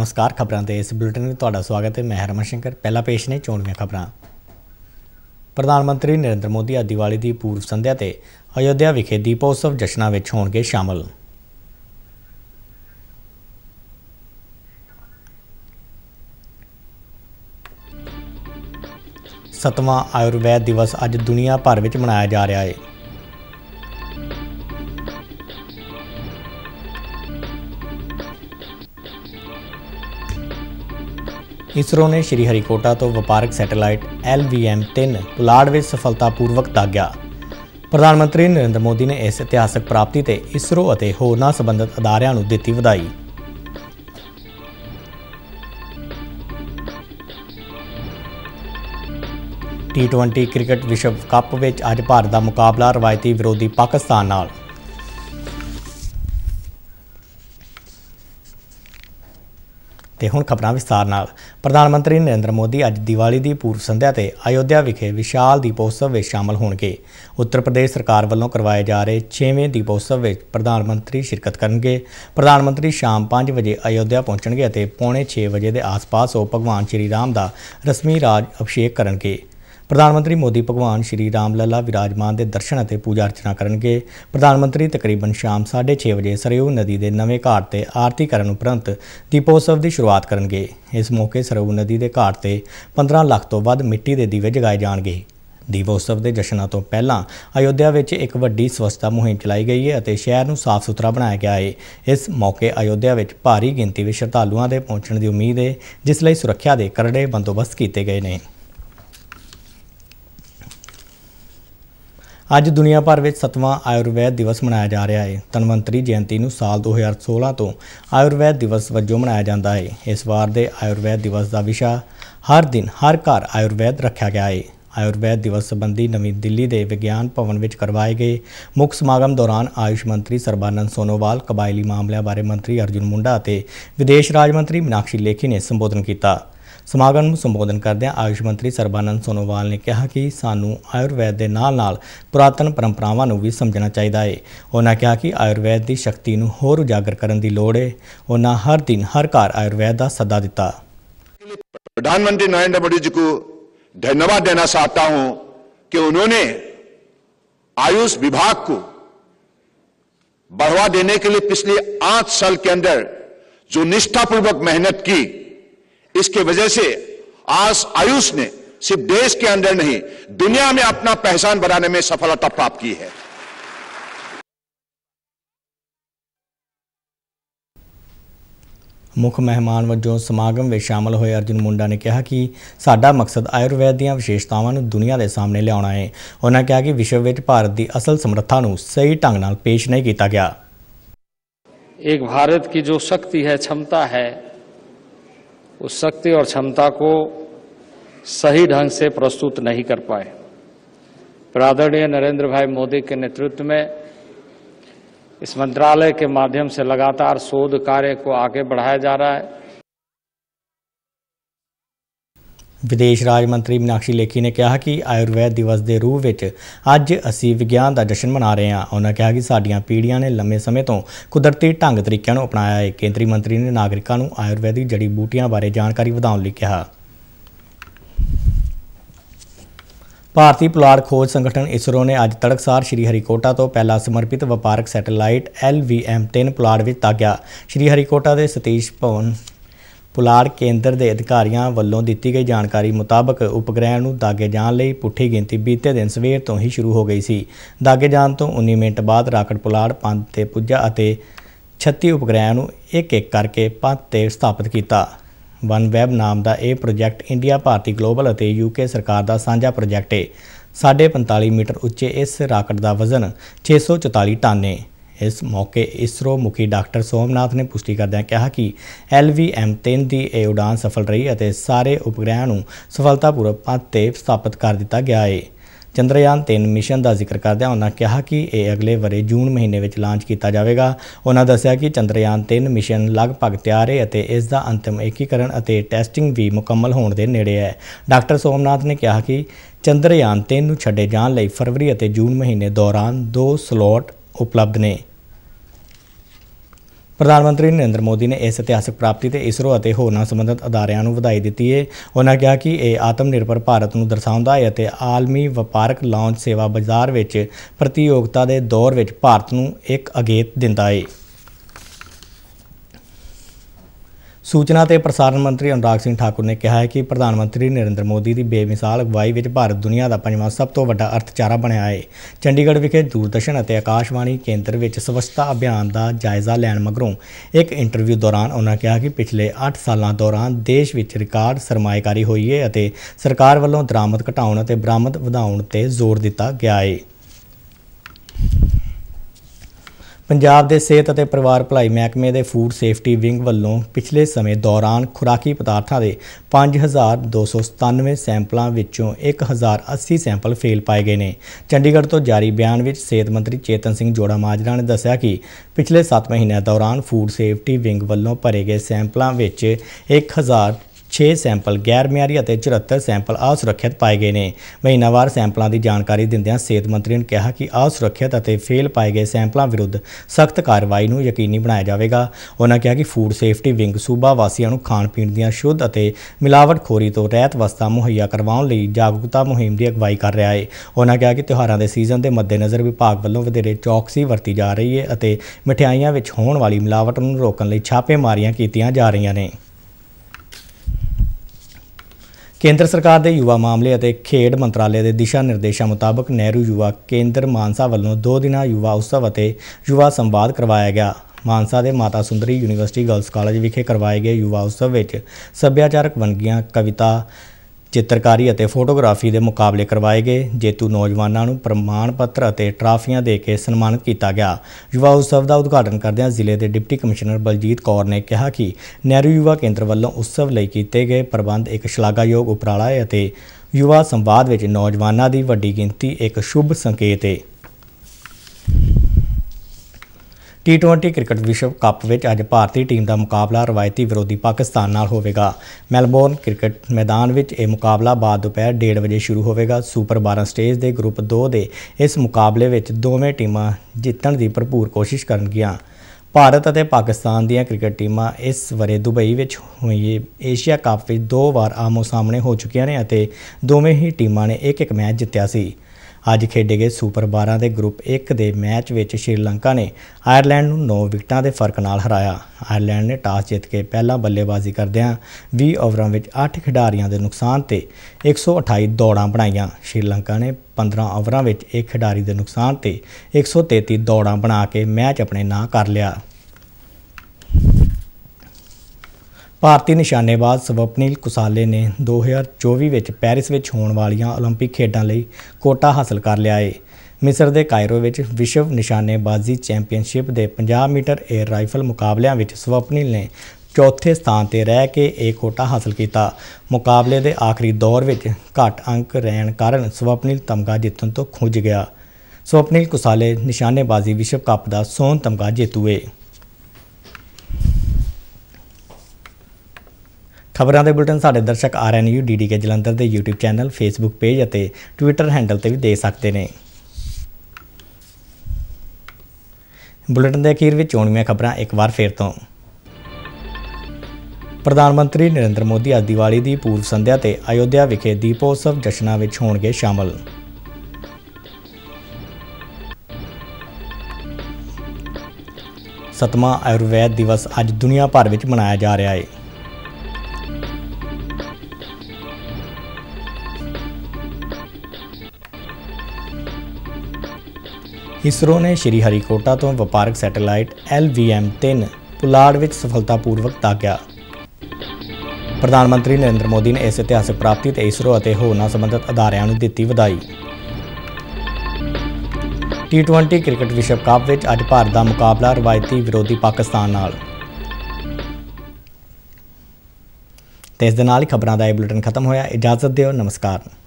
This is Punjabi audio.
ਨਮਸਕਾਰ ਖਬਰਾਂ ਦੇ ਇਸ ਬੁਲੇਟਿਨ ਵਿੱਚ ਤੁਹਾਡਾ ਸਵਾਗਤ ਹੈ ਮੈਂ ਹਰਮਨ ਸ਼ੰਕਰ ਪਹਿਲਾ ਪੇਸ਼ ਨੇ ਚੋਣਵੀਆਂ ਖਬਰਾਂ ਪ੍ਰਧਾਨ ਮੰਤਰੀ ਨਰਿੰਦਰ ਮੋਦੀ ਅੱਜ ਦੀਵਾਲੀ ਦੀ ਪੂਰਵ ਸੰਧਿਆ ਤੇ ਅਯੋਧਿਆ ਵਿਖੇ ਦੀਪੋਤਸਵ ਜਸ਼ਨਾਂ ਵਿੱਚ ਹੋਣਗੇ ਸ਼ਾਮਲ ਸਤਵਾਂ ਆਯੁਰਵੈਦ ਦਿਵਸ ਅੱਜ ਦੁਨੀਆ ਭਰ ਵਿੱਚ ਮਨਾਇਆ ਜਾ ਰਿਹਾ ਹੈ ਇਸਰੋ ਨੇ ਸ਼੍ਰੀ ਹਰੀਕੋਟਾ ਤੋਂ ਵਪਾਰਕ ਸੈਟੇਲਾਈਟ LVM3 3 ਪੁਲਾੜ ਵਿੱਚ ਸਫਲਤਾਪੂਰਵਕ ਦਾਗਿਆ ਪ੍ਰਧਾਨ ਮੰਤਰੀ ਨਰਿੰਦਰ ਮੋਦੀ ਨੇ ਇਸ ਇਤਿਹਾਸਕ ਪ੍ਰਾਪਤੀ ਤੇ ਇਸਰੋ ਅਤੇ ਹੋਰਨਾਂ ਸੰਬੰਧਿਤ ਅਦਾਰਿਆਂ ਨੂੰ ਦਿੱਤੀ ਵਧਾਈ T20 ਕ੍ਰਿਕਟ ਵਿਸ਼ਵ ਕੱਪ ਵਿੱਚ ਅੱਜ ਭਾਰਤ ਦਾ ਮੁਕਾਬਲਾ ਰਵਾਇਤੀ ਵਿਰੋਧੀ ਪਾਕਿਸਤਾਨ ਨਾਲ ਤੇ ਹੁਣ ਖਬਰਾਂ ਵਿਸਤਾਰ ਨਾਲ ਪ੍ਰਧਾਨ ਮੰਤਰੀ ਨਰਿੰਦਰ ਮੋਦੀ ਅੱਜ ਦੀਵਾਲੀ ਦੀ ਪੂਰਵ ਸੰਧਿਆ ਤੇ ਅਯੋਧਿਆ ਵਿਖੇ ਵਿਸ਼ਾਲ ਦੀਪੋਤਸਵ ਵਿੱਚ ਸ਼ਾਮਲ ਹੋਣਗੇ ਉੱਤਰ ਪ੍ਰਦੇਸ਼ ਸਰਕਾਰ ਵੱਲੋਂ ਕਰਵਾਏ ਜਾ ਰਹੇ 6ਵੇਂ ਦੀਪੋਤਸਵ ਵਿੱਚ ਪ੍ਰਧਾਨ ਮੰਤਰੀ ਸ਼ਿਰਕਤ ਕਰਨਗੇ ਪ੍ਰਧਾਨ ਮੰਤਰੀ ਸ਼ਾਮ 5 ਵਜੇ ਅਯੋਧਿਆ ਪਹੁੰਚਣਗੇ ਅਤੇ ਪੌਣੇ 6 ਵਜੇ ਦੇ ਆਸ-ਪਾਸ ਉਹ ਭਗਵਾਨ ਸ਼੍ਰੀ ਰਾਮ ਦਾ ਰਸਮੀ ਰਾਜ ਅਭਿਸ਼ੇਕ ਕਰਨਗੇ ਪ੍ਰਧਾਨ ਮੰਤਰੀ ਮੋਦੀ ਭਗਵਾਨ ਸ਼੍ਰੀ ਰਾਮ ਲੱਲਾ ਵਿਰਾਜਮਾਨ ਦੇ ਦਰਸ਼ਨ ਅਤੇ ਪੂਜਾ ਅਰਚਨਾ ਕਰਨਗੇ ਪ੍ਰਧਾਨ ਮੰਤਰੀ ਤਕਰੀਬਨ ਸ਼ਾਮ 6:30 ਵਜੇ ਸਰਯੂ ਨਦੀ ਦੇ ਨਵੇਂ ਘਾਟ ਤੇ ਆਰਤੀ ਕਰਨ ਉਪਰੰਤ ਦੀਪੋਤਸਵ ਦੀ ਸ਼ੁਰੂਆਤ ਕਰਨਗੇ ਇਸ ਮੌਕੇ ਸਰਯੂ ਨਦੀ ਦੇ ਘਾਟ ਤੇ 15 ਲੱਖ ਤੋਂ ਵੱਧ ਮਿੱਟੀ ਦੇ ਦੀਵੇ ਜਗਾਏ ਜਾਣਗੇ ਦੀਪੋਤਸਵ ਦੇ ਜਸ਼ਨਾਂ ਤੋਂ ਪਹਿਲਾਂ ਅਯੋਧਿਆ ਵਿੱਚ ਇੱਕ ਵੱਡੀ ਸਵੱਛਤਾ ਮੁਹਿੰਮ ਚਲਾਈ ਗਈ ਹੈ ਅਤੇ ਸ਼ਹਿਰ ਨੂੰ ਸਾਫ਼ ਸੁਥਰਾ ਬਣਾਇਆ ਗਿਆ ਹੈ ਇਸ ਮੌਕੇ ਅਯੋਧਿਆ ਵਿੱਚ ਭਾਰੀ ਗਿਣਤੀ ਵਿੱਚ ਸ਼ਰਧਾਲੂਆਂ ਦੇ ਪਹੁੰਚਣ ਦੀ ਉਮੀਦ ਹੈ ਜਿਸ ਲਈ ਸੁਰੱਖਿਆ ਦੇ ਕਰੜੇ ਬੰਦੋਬਸਤ ਕੀਤੇ ਗਏ ਨੇ ਅੱਜ ਦੁਨੀਆ ਭਰ ਵਿੱਚ 7ਵਾਂ ਆਯੁਰਵੇਦ ਦਿਵਸ ਮਨਾਇਆ ਜਾ ਰਿਹਾ ਹੈ ਤਨਵੰਤਰੀ ਜਯੰਤੀ ਨੂੰ ਸਾਲ 2016 ਤੋਂ ਆਯੁਰਵੇਦ ਦਿਵਸ ਵਜੋਂ ਮਨਾਇਆ ਜਾਂਦਾ ਹੈ ਇਸ ਵਾਰ ਦੇ ਆਯੁਰਵੇਦ ਦਿਵਸ ਦਾ ਵਿਸ਼ਾ ਹਰ ਦਿਨ ਹਰ ਘਰ ਆਯੁਰਵੇਦ ਰੱਖਿਆ ਗਿਆ ਹੈ ਆਯੁਰਵੇਦ ਦਿਵਸ ਸੰਬੰਧੀ ਨਵੀਂ ਦਿੱਲੀ ਦੇ ਵਿਗਿਆਨ ਭਵਨ ਵਿੱਚ ਕਰਵਾਏ ਗਏ ਮੁੱਖ ਸਮਾਗਮ ਦੌਰਾਨ ਆਯੁਸ਼ ਮੰਤਰੀ ਸਰਬਾਨੰਦ ਸੋਨੋਵਾਲ ਕਬਾਇਲੀ ਮਾਮਲਿਆਂ ਬਾਰੇ ਮੰਤਰੀ ਅਰਜੁਨ ਮੁੰਡਾ ਅਤੇ ਵਿਦੇਸ਼ ਰਾਜ ਮੰਤਰੀ ਮਨਾਕਸ਼ੀ ਲੇਖੀ ਨੇ ਸੰਬੋਧਨ ਕੀਤਾ ਸਮਾਗਮ ਨੂੰ ਸੰਬੋਧਨ ਕਰਦਿਆਂ ਆਯੁਸ਼ ਮੰਤਰੀ ਸਰਬਾਨੰਦ ਸੋਨੋਵਾਲ ਨੇ ਕਿਹਾ ਕਿ ਸਾਨੂੰ ਆਯੁਰਵੈਦ ਦੇ ਨਾਲ-ਨਾਲ ਪੁਰਾਤਨ ਪਰੰਪਰਾਵਾਂ ਨੂੰ ਵੀ ਸਮਝਣਾ ਚਾਹੀਦਾ ਹੈ ਉਹਨਾਂ ਕਿਹਾ ਕਿ ਆਯੁਰਵੈਦ ਦੀ ਸ਼ਕਤੀ ਨੂੰ ਹੋਰ ਉਜਾਗਰ ਕਰਨ ਦੀ ਲੋੜ ਹੈ ਉਹਨਾਂ ਹਰ ਦਿਨ ਹਰ ਘਰ ਆਯੁਰਵੈਦ ਦਾ ਸੱਦਾ ਦਿੱਤਾ प्रधान मंत्री नरेंद्र मोदी जी को धन्यवाद देना चाहता हूं कि उन्होंने आयुष विभाग को बढ़वा देने के लिए पिछले आठ साल के अंदर जो निष्ठापूर्वक मेहनत की इसके वजह से आज आयुष ने सिर्फ देश के अंदर नहीं दुनिया में अपना पहचान बनाने में सफलता प्राप्त की है मुख मेहमान वजो समागम में शामिल होए अर्जुन मुंडा ने कहा कि साडा मकसद आयुर्वेद दशेषतावान दुनिया के सामने लियाना है उन्होंने कहा कि विश्व में भारत की असल समर्था सही ढंग पेश नहीं किया गया एक भारत की जो शक्ति है क्षमता है उस शक्ति और क्षमता को सही ढंग से प्रस्तुत नहीं कर पाए प्रादरणीय नरेंद्र भाई मोदी के नेतृत्व में इस मंत्रालय के माध्यम से लगातार शोध कार्य को आगे बढ़ाया जा रहा है ਵਿਦੇਸ਼ ਰਾਜ ਮੰਤਰੀ ਮਨਾਕਸ਼ੀ ਲੇਖੀ ਨੇ ਕਿਹਾ ਕਿ ਆਯੁਰਵੈਦ ਦਿਵਸ ਦੇ ਰੂਪ ਵਿੱਚ ਅੱਜ ਅਸੀਂ ਵਿਗਿਆਨ ਦਾ ਜਸ਼ਨ ਮਨਾ ਰਹੇ ਹਾਂ ਉਹਨਾਂ ਕਿਹਾ ਕਿ ਸਾਡੀਆਂ ਪੀੜ੍ਹੀਆਂ ਨੇ ਲੰਮੇ ਸਮੇਂ ਤੋਂ ਕੁਦਰਤੀ ਢੰਗ ਤਰੀਕਿਆਂ ਨੂੰ ਅਪਣਾਇਆ ਹੈ ਕੇਂਦਰੀ ਮੰਤਰੀ ਨੇ ਨਾਗਰਿਕਾਂ ਨੂੰ ਆਯੁਰਵੈਦਿਕ ਜੜੀ ਬੂਟੀਆਂ ਬਾਰੇ ਜਾਣਕਾਰੀ ਵਧਾਉਣ ਲਈ ਕਿਹਾ ਭਾਰਤੀ ਪੁਲਾੜ ਖੋਜ ਸੰਗਠਨ ਇਸਰੋ ਨੇ ਅੱਜ ਤੜਕਸਾਰ ਸ਼੍ਰੀ ਹਰੀਕੋਟਾ ਤੋਂ ਪਹਿਲਾ ਸਮਰਪਿਤ ਵਪਾਰਕ ਸੈਟੇਲਾਈਟ LVM-3 ਪੁਲਾੜ ਵਿੱਚ ਤਾਗਿਆ ਸ਼੍ਰੀ ਹਰੀਕੋਟਾ ਦੇ ਸਤੀਸ਼ ਭਵਨ ਪੁਲਾੜ ਕੇਂਦਰ ਦੇ ਅਧਿਕਾਰੀਆਂ ਵੱਲੋਂ ਦਿੱਤੀ ਗਈ ਜਾਣਕਾਰੀ ਮੁਤਾਬਕ ਉਪਗ੍ਰਹਿ ਨੂੰ ਦਾਗੇ ਜਾਣ ਲਈ ਪੁੱਠੀ ਗਿਣਤੀ ਬੀਤੇ ਦਿਨ ਸਵੇਰ ਤੋਂ ਹੀ ਸ਼ੁਰੂ ਹੋ ਗਈ ਸੀ ਦਾਗੇ ਜਾਣ ਤੋਂ 19 ਮਿੰਟ ਬਾਅਦ ਰਾਕਟ ਪੁਲਾੜ ਪੰਧ ਤੇ ਪੁੱਜਾ ਅਤੇ 36 ਉਪਗ੍ਰਹਿ ਨੂੰ ਇੱਕ ਇੱਕ ਕਰਕੇ ਪੰਧ ਤੇ ਸਥਾਪਿਤ ਕੀਤਾ ਵਨ ਵੈਬ ਨਾਮ ਦਾ ਇਹ ਪ੍ਰੋਜੈਕਟ ਇੰਡੀਆ ਭਾਰਤੀ ਗਲੋਬਲ ਅਤੇ ਯੂਕੇ ਸਰਕਾਰ ਦਾ ਸਾਂਝਾ ਪ੍ਰੋਜੈਕਟ ਹੈ 45 ਮੀਟਰ ਉੱਚੇ ਇਸ ਰਾਕਟ ਦਾ ਵਜ਼ਨ 644 ਟਨ ਹੈ ਇਸ ਮੌਕੇ ਇਸਰੋ ਮੁਖੀ ਡਾਕਟਰ ਸੋਮਨਾਥ ਨੇ ਪੁਸ਼ਟੀ ਕਰਦਿਆਂ ਕਿਹਾ ਕਿ LVM-3 ਦੀ ਇਹ ਉਡਾਨ ਸਫਲ ਰਹੀ ਅਤੇ ਸਾਰੇ ਉਪਗ੍ਰਹਿ ਨੂੰ ਸਫਲਤਾਪੂਰਵਕ ਪਾਤੇ ਤੇ ਸਥਾਪਿਤ ਕਰ ਦਿੱਤਾ ਗਿਆ ਹੈ। ਚੰਦਰਯਾਨ 3 ਮਿਸ਼ਨ ਦਾ ਜ਼ਿਕਰ ਕਰਦਿਆਂ ਉਹਨਾਂ ਕਿਹਾ ਕਿ ਇਹ ਅਗਲੇ ਵਰੇ ਜੂਨ ਮਹੀਨੇ ਵਿੱਚ ਲਾਂਚ ਕੀਤਾ ਜਾਵੇਗਾ। ਉਹਨਾਂ ਦੱਸਿਆ ਕਿ ਚੰਦਰਯਾਨ 3 ਮਿਸ਼ਨ ਲਗਭਗ ਤਿਆਰ ਹੈ ਅਤੇ ਇਸ ਦਾ ਅੰਤਿਮ ਏਕੀਕਰਨ ਅਤੇ ਟੈਸਟਿੰਗ ਵੀ ਮੁਕੰਮਲ ਹੋਣ ਦੇ ਨੇੜੇ ਹੈ। ਡਾਕਟਰ ਸੋਮਨਾਥ ਨੇ ਕਿਹਾ ਕਿ ਚੰਦਰਯਾਨ 3 ਨੂੰ ਛੱਡੇ ਜਾਣ ਲਈ ਫਰਵਰੀ ਅਤੇ ਜੂਨ ਮਹੀਨੇ ਦੌਰਾਨ ਦੋ ਸਲੋਟ ਉਪਲਬਧ ਨੇ। ਪ੍ਰਧਾਨ ਮੰਤਰੀ ਨਰਿੰਦਰ ਮੋਦੀ ਨੇ ਇਸ ਇਤਿਹਾਸਕ ਪ੍ਰਾਪਤੀ ਤੇ ਇਸਰੋ ਅਤੇ ਹੋਰਨਾਂ ਸੰਬੰਧਿਤ ਅਦਾਰਿਆਂ ਨੂੰ ਵਧਾਈ ਦਿੱਤੀ ਹੈ ਉਹਨਾਂ ਕਿਹਾ ਕਿ ਇਹ ਆਤਮ ਨਿਰਭਰ ਭਾਰਤ ਨੂੰ ਦਰਸਾਉਂਦਾ ਹੈ ਅਤੇ ਆਲਮੀ ਵਪਾਰਕ ਲਾਂਚ ਸੇਵਾ ਬਾਜ਼ਾਰ ਵਿੱਚ ਪ੍ਰਤੀਯੋਗਤਾ ਦੇ ਦੌਰ ਵਿੱਚ ਭਾਰਤ ਨੂੰ ਇੱਕ ਅਗੇਤ ਦਿੰਦਾ ਹੈ ਸੂਚਨਾ ਤੇ ਪ੍ਰਸਾਰਣ ਮੰਤਰੀ ਅਨੁਰਾਗ ਸਿੰਘ ਠਾਕੁਰ ਨੇ ਕਿਹਾ ਹੈ ਕਿ ਪ੍ਰਧਾਨ ਮੰਤਰੀ ਨਰਿੰਦਰ ਮੋਦੀ ਦੀ ਬੇਮਿਸਾਲ ਅਗਵਾਈ ਵਿੱਚ ਭਾਰਤ ਦੁਨੀਆ ਦਾ ਪੰਜਵਾਂ ਸਭ ਤੋਂ ਵੱਡਾ ਅਰਥਚਾਰਾ ਬਣਿਆ ਹੈ ਚੰਡੀਗੜ੍ਹ ਵਿਖੇ ਦੂਰਦਰਸ਼ਨ ਅਤੇ ਆਕਾਸ਼ਵਾਣੀ ਕੇਂਦਰ ਵਿੱਚ ਸਵਸਥਾ ਅਭਿਆਨ ਦਾ ਜਾਇਜ਼ਾ ਲੈਣ ਮਗਰੋਂ ਇੱਕ ਇੰਟਰਵਿਊ ਦੌਰਾਨ ਉਹਨਾਂ ਕਿਹਾ ਕਿ ਪਿਛਲੇ 8 ਸਾਲਾਂ ਦੌਰਾਨ ਦੇਸ਼ ਵਿੱਚ ਰਿਕਾਰਡ ਸਰਮਾਇਕਾਰੀ ਹੋਈ ਹੈ ਅਤੇ ਸਰਕਾਰ ਵੱਲੋਂ ਦਰਾਮਦ ਘਟਾਉਣ ਅਤੇ ਬਰਾਮਦ ਵਧਾਉਣ ਤੇ ਜ਼ੋਰ ਦਿੱਤਾ ਗਿਆ ਹੈ ਪੰਜਾਬ ਦੇ ਸਿਹਤ ਅਤੇ ਪਰਿਵਾਰ ਭਲਾਈ ਮਹਿਕਮੇ ਦੇ ਫੂਡ ਸੇਫਟੀ ਵਿੰਗ ਵੱਲੋਂ ਪਿਛਲੇ ਸਮੇਂ ਦੌਰਾਨ ਖੁਰਾਕੀ ਪਦਾਰਥਾਂ ਦੇ 5297 ਸੈਂਪਲਾਂ ਵਿੱਚੋਂ 1080 ਸੈਂਪਲ ਫੇਲ ਪਾਏ ਗਏ ਨੇ ਚੰਡੀਗੜ੍ਹ ਤੋਂ ਜਾਰੀ ਬਿਆਨ ਵਿੱਚ ਸਿਹਤ ਮੰਤਰੀ ਚੇਤਨ ਸਿੰਘ ਜੋੜਾ ਮਾਜਰਾ ਨੇ ਦੱਸਿਆ ਕਿ ਪਿਛਲੇ 7 ਮਹੀਨਿਆਂ ਦੌਰਾਨ ਫੂਡ ਸੇਫਟੀ ਵਿੰਗ ਵੱਲੋਂ ਭਰੇ ਗਏ ਸੈਂਪਲਾਂ ਵਿੱਚ 1000 6 ਸੈਂਪਲ ਗੈਰ ਮਿਆਰੀ ਅਤੇ 74 ਸੈਂਪਲ ਅਸੁਰੱਖਿਅਤ ਪਾਏ ਗਏ ਨੇ ਮਹੀਨਾਵਾਰ ਸੈਂਪਲਾਂ ਦੀ ਜਾਣਕਾਰੀ ਦਿੰਦਿਆਂ ਸਿਹਤ ਮੰਤਰੀ ਨੇ ਕਿਹਾ ਕਿ ਅਸੁਰੱਖਿਅਤ ਅਤੇ ਫੇਲ ਪਾਏ ਗਏ ਸੈਂਪਲਾਂ ਵਿਰੁੱਧ ਸਖਤ ਕਾਰਵਾਈ ਨੂੰ ਯਕੀਨੀ ਬਣਾਇਆ ਜਾਵੇਗਾ ਉਹਨਾਂ ਕਿਹਾ ਕਿ ਫੂਡ ਸੇਫਟੀ ਵਿੰਗ ਸੂਬਾ ਵਾਸੀਆਂ ਨੂੰ ਖਾਣ ਪੀਣ ਦੀਆਂ ਸ਼ੁੱਧ ਅਤੇ ਮਿਲਾਵਟਖੋਰੀ ਤੋਂ ਰਹਿਤ ਵਸਤਾਂ ਮੁਹੱਈਆ ਕਰਵਾਉਣ ਲਈ ਜਾਗਰੂਕਤਾ ਮੁਹਿੰਮ ਦੀ ਅਗਵਾਈ ਕਰ ਰਿਹਾ ਹੈ ਉਹਨਾਂ ਕਿਹਾ ਕਿ ਤਿਉਹਾਰਾਂ ਦੇ ਸੀਜ਼ਨ ਦੇ ਮੱਦੇਨਜ਼ਰ ਵਿਭਾਗ ਵੱਲੋਂ ਵਧੇਰੇ ਚੌਕਸੀ ਵਰਤੀ ਜਾ ਰਹੀ ਹੈ ਅਤੇ ਮਠਿਆਈਆਂ ਵਿੱਚ ਹੋਣ ਵਾਲੀ ਮਿਲਾਵਟ ਨੂੰ ਰੋਕਣ ਲਈ ਛਾਪੇਮਾਰੀਆਂ ਕੀਤੀਆਂ ਜਾ ਰਹੀਆਂ ਨੇ ਕੇਂਦਰ ਸਰਕਾਰ ਦੇ ਯੁਵਾ ਮਾਮਲੇ ਅਤੇ ਖੇਡ ਮੰਤਰਾਲੇ ਦੇ ਦਿਸ਼ਾ ਨਿਰਦੇਸ਼ਾਂ ਮੁਤਾਬਕ ਨਹਿਰੂ ਯੁਵਾ ਕੇਂਦਰ ਮਾਨਸਾ ਵੱਲੋਂ 2 ਦਿਨਾ ਯੁਵਾ ਉਤਸਵ ਅਤੇ ਯੁਵਾ ਸੰਵਾਦ ਕਰਵਾਇਆ ਗਿਆ ਮਾਨਸਾ ਦੇ ਮਾਤਾ ਸੁੰਦਰੀ ਯੂਨੀਵਰਸਿਟੀ ਗਰਲਸ ਕਾਲਜ ਵਿਖੇ ਕਰਵਾਏ ਗਏ ਯੁਵਾ ਉਤਸਵ ਵਿੱਚ ਸੱਭਿਆਚਾਰਕ ਵੰਗੀਆਂ ਕਵਿਤਾ ਚਿੱਤਰਕਾਰੀ ਅਤੇ ਫੋਟੋਗ੍ਰਾਫੀ ਦੇ ਮੁਕਾਬਲੇ ਕਰਵਾਏ ਗਏ ਜੇਤੂ ਨੌਜਵਾਨਾਂ ਨੂੰ ਪ੍ਰਮਾਣ ਪੱਤਰ ਅਤੇ ਟਰਾਫੀਆਂ ਦੇ ਕੇ ਸਨਮਾਨਿਤ ਕੀਤਾ ਗਿਆ ਯੁਵਾ ਉਤਸਵ ਦਾ ਉਦਘਾਟਨ ਕਰਦਿਆਂ ਜ਼ਿਲ੍ਹੇ ਦੇ ਡਿਪਟੀ ਕਮਿਸ਼ਨਰ ਬਲਜੀਤ ਕੌਰ ਨੇ ਕਿਹਾ ਕਿ ਨਹਿਰੂ ਯੁਵਾ ਕੇਂਦਰ ਵੱਲੋਂ ਉਤਸਵ ਲਈ ਕੀਤੇ ਗਏ ਪ੍ਰਬੰਧ ਇੱਕ ਸ਼ਲਾਘਾਯੋਗ ਉਪਰਾਲਾ ਹੈ ਅਤੇ ਯੁਵਾ ਸੰਵਾਦ ਵਿੱਚ ਨੌਜਵਾਨਾਂ ਦੀ ਵੱਡੀ ਗਿਣਤੀ ਇੱਕ ਸ਼ੁਭ ਸੰਕੇਤ ਹੈ T20 ਕ੍ਰਿਕਟ ਵਿਸ਼ਵ ਕੱਪ ਵਿੱਚ ਅੱਜ ਭਾਰਤੀ ਟੀਮ ਦਾ ਮੁਕਾਬਲਾ ਰਵਾਇਤੀ ਵਿਰੋਧੀ ਪਾਕਿਸਤਾਨ ਨਾਲ ਹੋਵੇਗਾ ਮੈਲਬੌਰਨ ਕ੍ਰਿਕਟ ਮੈਦਾਨ ਵਿੱਚ ਇਹ ਮੁਕਾਬਲਾ ਬਾਅਦ ਦੁਪਹਿਰ 1:30 ਵਜੇ ਸ਼ੁਰੂ ਹੋਵੇਗਾ ਸੁਪਰ 12 ਸਟੇਜ ਦੇ ਗਰੁੱਪ 2 ਦੇ ਇਸ ਮੁਕਾਬਲੇ ਵਿੱਚ ਦੋਵੇਂ ਟੀਮਾਂ ਜਿੱਤਣ ਦੀ ਭਰਪੂਰ ਕੋਸ਼ਿਸ਼ ਕਰਨਗੀਆਂ ਭਾਰਤ ਅਤੇ ਪਾਕਿਸਤਾਨ ਦੀਆਂ ਕ੍ਰਿਕਟ ਟੀਮਾਂ ਇਸ ਵਰੇ ਦੁਬਈ ਵਿੱਚ ਹੋਈ ਏਸ਼ੀਆ ਕੱਪ ਵਿੱਚ ਦੋ ਵਾਰ ਆਮੋ ਸਾਹਮਣੇ ਹੋ ਚੁੱਕੀਆਂ ਨੇ ਅਤੇ ਦੋਵੇਂ ਹੀ ਟੀਮਾਂ ਨੇ ਇੱਕ ਇੱਕ ਮੈਚ ਜਿੱਤਿਆ ਸੀ ਅੱਜ ਖੇਡੇ ਗਏ ਸੁਪਰ 12 ਦੇ ਗਰੁੱਪ 1 ਦੇ ਮੈਚ ਵਿੱਚ ਸ਼੍ਰੀਲੰਕਾ ਨੇ ਆਇਰਲੈਂਡ ਨੂੰ 9 ਵਿਕਟਾਂ ਦੇ ਫਰਕ ਨਾਲ ਹਰਾਇਆ ਆਇਰਲੈਂਡ ਨੇ ਟਾਸ ਜਿੱਤ ਕੇ ਪਹਿਲਾਂ ਬੱਲੇਬਾਜ਼ੀ ਕਰਦਿਆਂ 20 ਓਵਰਾਂ ਵਿੱਚ 8 ਖਿਡਾਰੀਆਂ ਦੇ ਨੁਕਸਾਨ ਤੇ 128 ਦੌੜਾਂ ਬਣਾਈਆਂ ਸ਼੍ਰੀਲੰਕਾ ਨੇ 15 ਓਵਰਾਂ ਵਿੱਚ ਇੱਕ ਖਿਡਾਰੀ ਦੇ ਨੁਕਸਾਨ ਤੇ 133 ਦੌੜਾਂ ਬਣਾ ਕੇ ਮੈਚ ਆਪਣੇ ਨਾਂ ਕਰ ਲਿਆ ਭਾਰਤੀ ਨਿਸ਼ਾਨੇਬਾਜ਼ ਸਵਪਨੀਲ ਕੁਸਾਲੇ ਨੇ 2024 ਵਿੱਚ ਪੈਰਿਸ ਵਿੱਚ ਹੋਣ ਵਾਲੀਆਂ 올림픽 ਖੇਡਾਂ ਲਈ ਕੋਟਾ ਹਾਸਲ ਕਰ ਲਿਆ ਹੈ। ਮਿਸਰ ਦੇ ਕਾਇਰੋ ਵਿੱਚ ਵਿਸ਼ਵ ਨਿਸ਼ਾਨੇਬਾਜ਼ੀ ਚੈਂਪੀਅਨਸ਼ਿਪ ਦੇ 50 ਮੀਟਰ 에ਅਰ ਰਾਈਫਲ ਮੁਕਾਬਲਿਆਂ ਵਿੱਚ ਸਵਪਨੀਲ ਨੇ ਚੌਥੇ ਸਥਾਨ ਤੇ ਰਹਿ ਕੇ ਇਹ ਕੋਟਾ ਹਾਸਲ ਕੀਤਾ ਮੁਕਾਬਲੇ ਦੇ ਆਖਰੀ ਦੌਰ ਵਿੱਚ ਘੱਟ ਅੰਕ ਰਹਿਣ ਕਾਰਨ ਸਵਪਨੀਲ ਤਮਗਾ ਜਿੱਤਣ ਤੋਂ ਖੁੰਝ ਗਿਆ ਸਵਪਨੀਲ ਕੁਸਾਲੇ ਨਿਸ਼ਾਨੇਬਾਜ਼ੀ ਵਿਸ਼ਵ ਕੱਪ ਦਾ ਸੋਨ ਤਮਗਾ ਜੇਤੂਏ ਖਬਰਾਂ ਦੇ ਬੁਲਟਨ ਸਾਡੇ ਦਰਸ਼ਕ ਆਰਐਨਯੂ ਡੀਡੀਕੇ ਜਲੰਧਰ ਦੇ YouTube ਚੈਨਲ Facebook ਪੇਜ ਅਤੇ Twitter ਹੈਂਡਲ ਤੇ ਵੀ ਦੇਖ ਸਕਦੇ ਨੇ ਬੁਲਟਨ ਦੇ ਅਖੀਰ ਵਿੱਚ ਚੋਣਵੀਆਂ ਖਬਰਾਂ ਇੱਕ ਵਾਰ ਫੇਰ ਤੋਂ ਪ੍ਰਧਾਨ ਮੰਤਰੀ ਨਰਿੰਦਰ ਮੋਦੀ ਅੱਜ ਦੀਵਾਲੀ ਦੀ ਪੂਰਵ ਸੰਧਿਆ ਤੇ ਅਯੋਧਿਆ ਵਿਖੇ ਦੀਪੋਤਸਵ ਜਸ਼ਨਾਂ ਵਿੱਚ ਹੋਣਗੇ ਸ਼ਾਮਲ ਸਤਮਾ ਆਯੁਰਵੈਦ ਦਿਵਸ ਅੱਜ ਦੁਨੀਆ ਭਰ ਵਿੱਚ ਮਨਾਇਆ ਜਾ ਰਿਹਾ ਹੈ ਇਸਰੋ ਨੇ ਸ਼੍ਰੀ ਹਰੀਕੋਟਾ ਤੋਂ ਵਪਾਰਕ ਸੈਟੇਲਾਈਟ LVM3 3 ਪੁਲਾੜ ਵਿੱਚ ਸਫਲਤਾਪੂਰਵਕ ਤਾਕਿਆ ਪ੍ਰਧਾਨ ਮੰਤਰੀ ਨਰਿੰਦਰ ਮੋਦੀ ਨੇ ਇਸ ਇਤਿਹਾਸਕ ਪ੍ਰਾਪਤੀ ਤੇ ਇਸਰੋ ਅਤੇ ਹੋਰਨਾਂ ਸੰਬੰਧਿਤ ਅਦਾਰਿਆਂ ਨੂੰ ਦਿੱਤੀ ਵਧਾਈ T20 ਕ੍ਰਿਕਟ ਵਿਸ਼ਵ ਕੱਪ ਵਿੱਚ ਅੱਜ ਭਾਰਤ ਦਾ ਮੁਕਾਬਲਾ ਰਵਾਇਤੀ ਵਿਰੋਧੀ ਪਾਕਿਸਤਾਨ ਨਾਲ ਤੇ ਇਸ ਦੇ ਨਾਲ ਹੀ ਖਬਰਾਂ ਦਾ ਇਹ ਬੁਲੇਟਿਨ ਖਤਮ ਹੋਇਆ ਇਜਾਜ਼ਤ ਦਿਓ ਨਮਸਕਾਰ